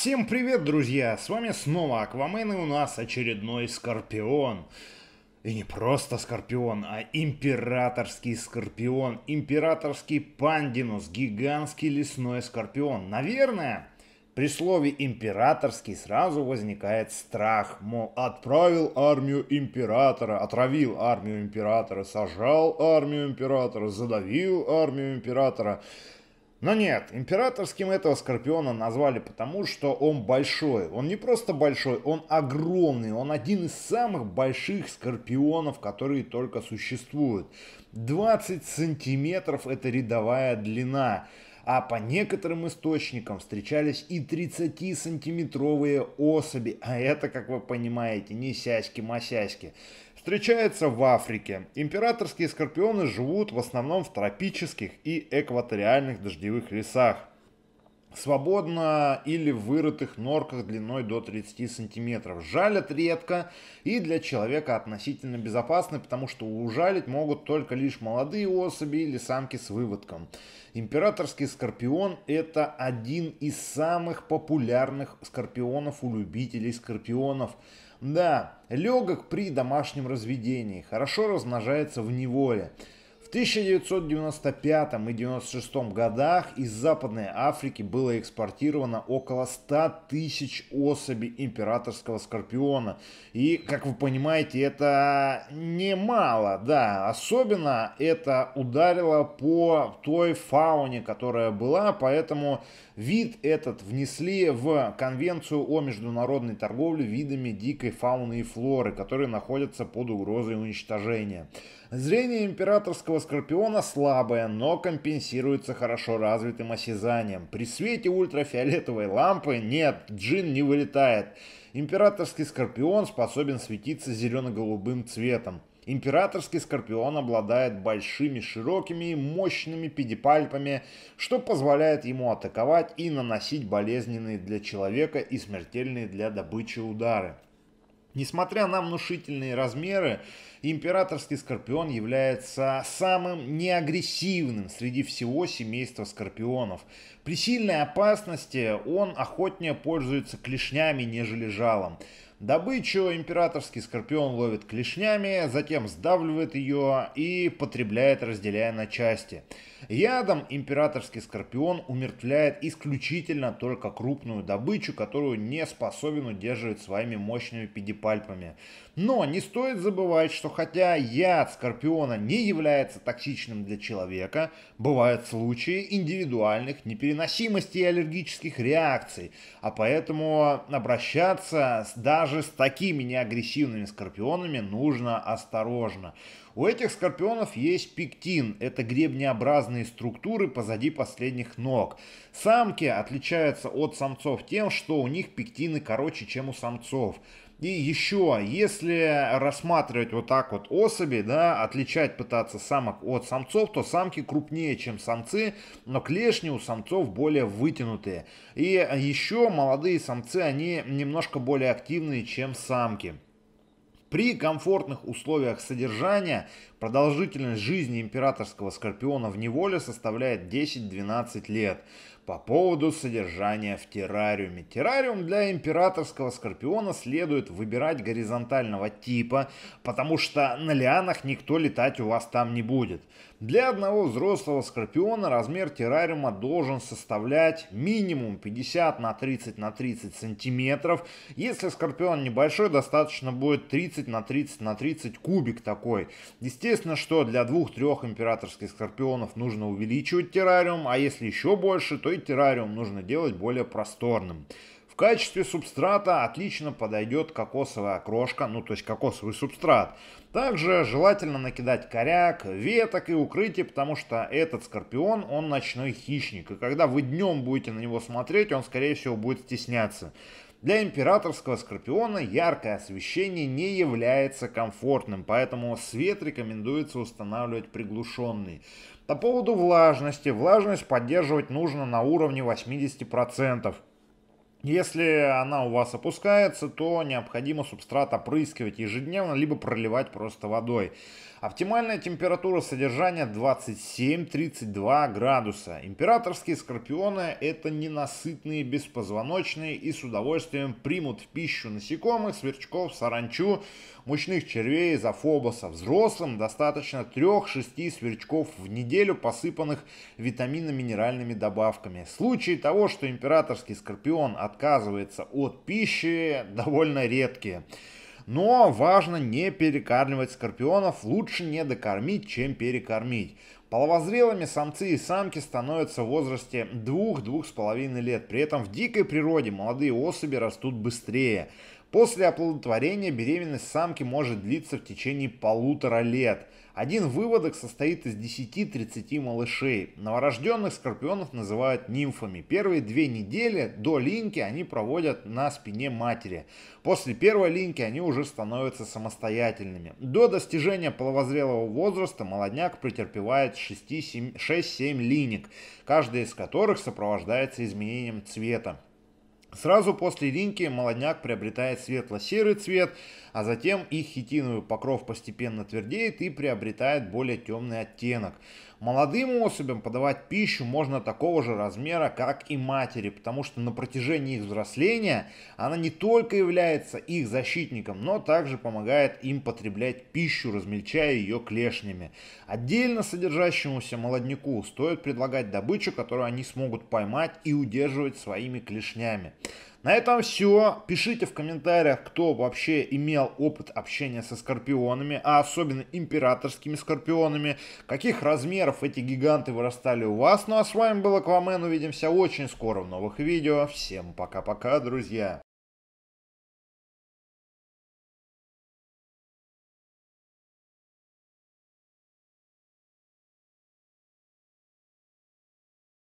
Всем привет, друзья! С вами снова Аквамен и у нас очередной Скорпион. И не просто Скорпион, а императорский Скорпион, императорский Пандинус, гигантский лесной Скорпион. Наверное, при слове «императорский» сразу возникает страх, мол, отправил армию императора, отравил армию императора, сажал армию императора, задавил армию императора – но нет, императорским этого скорпиона назвали потому, что он большой. Он не просто большой, он огромный. Он один из самых больших скорпионов, которые только существуют. 20 сантиметров это рядовая длина а по некоторым источникам встречались и 30-сантиметровые особи, а это, как вы понимаете, не сяськи-масяськи. Встречается в Африке. Императорские скорпионы живут в основном в тропических и экваториальных дождевых лесах свободно или в вырытых норках длиной до 30 сантиметров. Жалят редко и для человека относительно безопасны, потому что ужалить могут только лишь молодые особи или самки с выводком. Императорский скорпион – это один из самых популярных скорпионов у любителей скорпионов. Да, легок при домашнем разведении, хорошо размножается в неволе. 1995 и 1996 годах из Западной Африки было экспортировано около 100 тысяч особей императорского скорпиона. И, как вы понимаете, это немало, да. Особенно это ударило по той фауне, которая была, поэтому вид этот внесли в Конвенцию о международной торговле видами дикой фауны и флоры, которые находятся под угрозой уничтожения. Зрение императорского скорпиона слабое, но компенсируется хорошо развитым осязанием. При свете ультрафиолетовой лампы нет, джин не вылетает. Императорский скорпион способен светиться зелено-голубым цветом. Императорский скорпион обладает большими, широкими и мощными педипальпами, что позволяет ему атаковать и наносить болезненные для человека и смертельные для добычи удары. Несмотря на внушительные размеры, императорский скорпион является самым неагрессивным среди всего семейства скорпионов. При сильной опасности он охотнее пользуется клешнями, нежели жалом. Добычу императорский скорпион ловит клешнями, затем сдавливает ее и потребляет, разделяя на части. Ядом императорский скорпион умертвляет исключительно только крупную добычу, которую не способен удерживать своими мощными педипальпами. Но не стоит забывать, что хотя яд скорпиона не является токсичным для человека, бывают случаи индивидуальных непереносимостей и аллергических реакций, а поэтому обращаться даже даже с такими неагрессивными скорпионами нужно осторожно. У этих скорпионов есть пектин. Это гребнеобразные структуры позади последних ног. Самки отличаются от самцов тем, что у них пектины короче, чем у самцов. И еще, если рассматривать вот так вот особи, да, отличать пытаться самок от самцов, то самки крупнее, чем самцы, но клешни у самцов более вытянутые. И еще молодые самцы, они немножко более активные, чем самки. При комфортных условиях содержания продолжительность жизни императорского скорпиона в неволе составляет 10-12 лет. По поводу содержания в террариуме. Террариум для императорского скорпиона следует выбирать горизонтального типа, потому что на лианах никто летать у вас там не будет. Для одного взрослого скорпиона размер террариума должен составлять минимум 50 на 30 на 30 сантиметров. Если скорпион небольшой, достаточно будет 30 30 на 30 на 30 кубик такой. Естественно, что для двух-трех императорских скорпионов нужно увеличивать террариум, а если еще больше, то и террариум нужно делать более просторным. В качестве субстрата отлично подойдет кокосовая крошка, ну то есть кокосовый субстрат. Также желательно накидать коряк, веток и укрытие, потому что этот скорпион, он ночной хищник. И когда вы днем будете на него смотреть, он скорее всего будет стесняться. Для императорского скорпиона яркое освещение не является комфортным, поэтому свет рекомендуется устанавливать приглушенный. По поводу влажности. Влажность поддерживать нужно на уровне 80%. Если она у вас опускается, то необходимо субстрат опрыскивать ежедневно, либо проливать просто водой. Оптимальная температура содержания 27-32 градуса. Императорские скорпионы – это ненасытные беспозвоночные и с удовольствием примут в пищу насекомых, сверчков, саранчу, мучных червей, зафобоса. Взрослым достаточно 3-6 сверчков в неделю, посыпанных витаминно-минеральными добавками. В случае того, что императорский скорпион от отказывается от пищи довольно редкие. Но важно не перекармливать скорпионов, лучше не докормить, чем перекормить. Половозрелыми самцы и самки становятся в возрасте 2-2,5 лет. При этом в дикой природе молодые особи растут быстрее. После оплодотворения беременность самки может длиться в течение полутора лет. Один выводок состоит из 10-30 малышей. Новорожденных скорпионов называют нимфами. Первые две недели до линьки они проводят на спине матери. После первой линьки они уже становятся самостоятельными. До достижения половозрелого возраста молодняк претерпевает 6-7 линек, каждая из которых сопровождается изменением цвета. Сразу после линьки молодняк приобретает светло-серый цвет, а затем их хитиновый покров постепенно твердеет и приобретает более темный оттенок. Молодым особям подавать пищу можно такого же размера, как и матери, потому что на протяжении их взросления она не только является их защитником, но также помогает им потреблять пищу, размельчая ее клешнями. Отдельно содержащемуся молодняку стоит предлагать добычу, которую они смогут поймать и удерживать своими клешнями. На этом все. Пишите в комментариях, кто вообще имел опыт общения со скорпионами, а особенно императорскими скорпионами, каких размеров эти гиганты вырастали у вас. Ну а с вами был Аквамен, увидимся очень скоро в новых видео. Всем пока-пока, друзья!